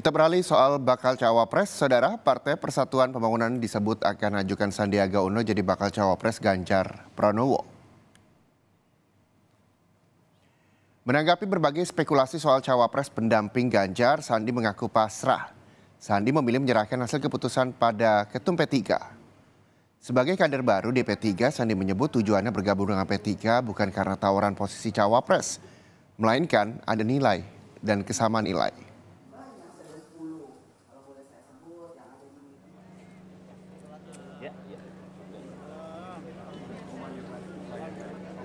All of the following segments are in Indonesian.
Kita beralih soal bakal cawapres, saudara. Partai Persatuan Pembangunan disebut akan ajukan Sandiaga Uno jadi bakal cawapres Ganjar Pranowo. Menanggapi berbagai spekulasi soal cawapres pendamping Ganjar, Sandi mengaku pasrah. Sandi memilih menyerahkan hasil keputusan pada ketum P3. Sebagai kader baru di P3, Sandi menyebut tujuannya bergabung dengan P3 bukan karena tawaran posisi cawapres, melainkan ada nilai dan kesamaan nilai.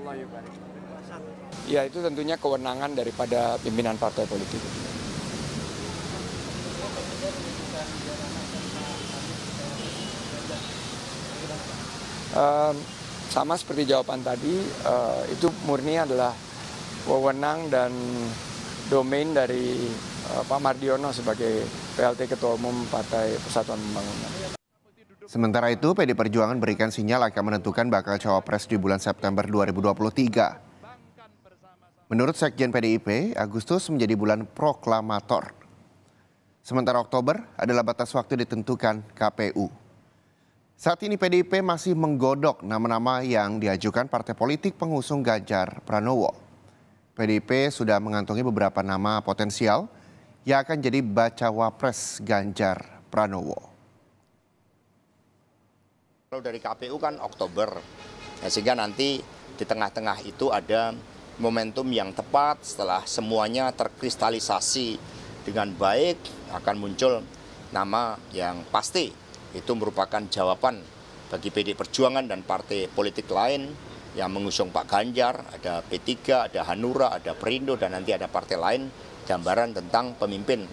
Ya. ya, itu tentunya kewenangan daripada pimpinan partai politik. Uh, sama seperti jawaban tadi, uh, itu murni adalah wewenang dan domain dari uh, Pak Mardiono sebagai PLT Ketua Umum Partai Persatuan Pembangunan. Sementara itu, PD Perjuangan berikan sinyal akan menentukan bakal cawapres di bulan September 2023. Menurut Sekjen PDIP, Agustus menjadi bulan proklamator. Sementara Oktober adalah batas waktu ditentukan KPU. Saat ini PDIP masih menggodok nama-nama yang diajukan partai politik pengusung Ganjar Pranowo. PDIP sudah mengantongi beberapa nama potensial yang akan jadi bacawa pres Ganjar Pranowo. Kalau dari KPU kan Oktober, ya, sehingga nanti di tengah-tengah itu ada momentum yang tepat setelah semuanya terkristalisasi dengan baik akan muncul nama yang pasti itu merupakan jawaban bagi PD Perjuangan dan partai politik lain yang mengusung Pak Ganjar, ada P3, ada Hanura, ada Perindo, dan nanti ada partai lain, gambaran tentang pemimpin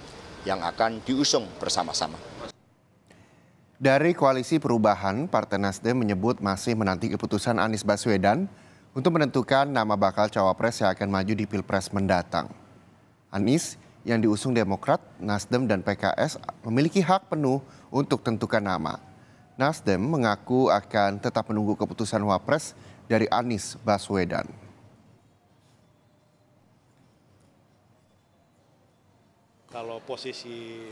yang akan diusung bersama-sama. Dari Koalisi Perubahan, Partai Nasdem menyebut masih menanti keputusan Anies Baswedan untuk menentukan nama bakal cawapres yang akan maju di Pilpres mendatang. Anies yang diusung Demokrat, Nasdem, dan PKS memiliki hak penuh untuk tentukan nama. Nasdem mengaku akan tetap menunggu keputusan Wapres dari Anies Baswedan. Kalau posisi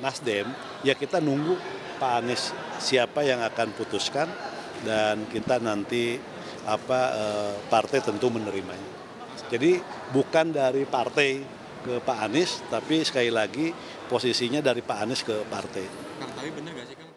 Nasdem, ya kita nunggu Pak Anies siapa yang akan putuskan dan kita nanti apa eh, partai tentu menerimanya. Jadi bukan dari partai ke Pak Anies, tapi sekali lagi posisinya dari Pak Anies ke partai. tapi benar nggak sih Kang?